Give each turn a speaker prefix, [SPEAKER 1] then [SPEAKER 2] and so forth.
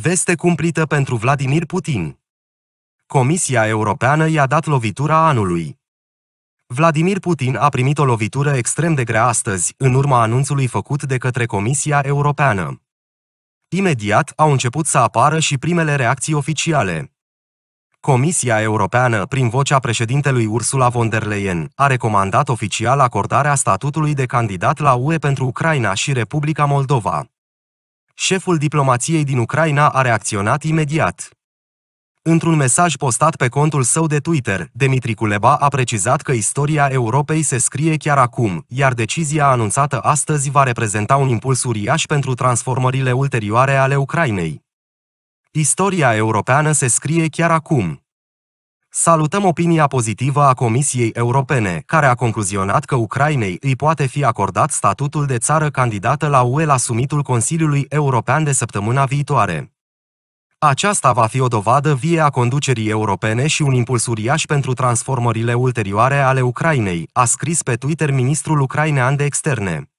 [SPEAKER 1] Veste cumplită pentru Vladimir Putin. Comisia Europeană i-a dat lovitura anului. Vladimir Putin a primit o lovitură extrem de grea astăzi, în urma anunțului făcut de către Comisia Europeană. Imediat au început să apară și primele reacții oficiale. Comisia Europeană, prin vocea președintelui Ursula von der Leyen, a recomandat oficial acordarea statutului de candidat la UE pentru Ucraina și Republica Moldova șeful diplomației din Ucraina a reacționat imediat. Într-un mesaj postat pe contul său de Twitter, Dmitri Kuleba a precizat că istoria Europei se scrie chiar acum, iar decizia anunțată astăzi va reprezenta un impuls uriaș pentru transformările ulterioare ale Ucrainei. Istoria europeană se scrie chiar acum. Salutăm opinia pozitivă a Comisiei Europene, care a concluzionat că Ucrainei îi poate fi acordat statutul de țară candidată la UE la sumitul Consiliului European de săptămâna viitoare. Aceasta va fi o dovadă vie a conducerii europene și un impuls uriaș pentru transformările ulterioare ale Ucrainei, a scris pe Twitter ministrul ucrainean de externe.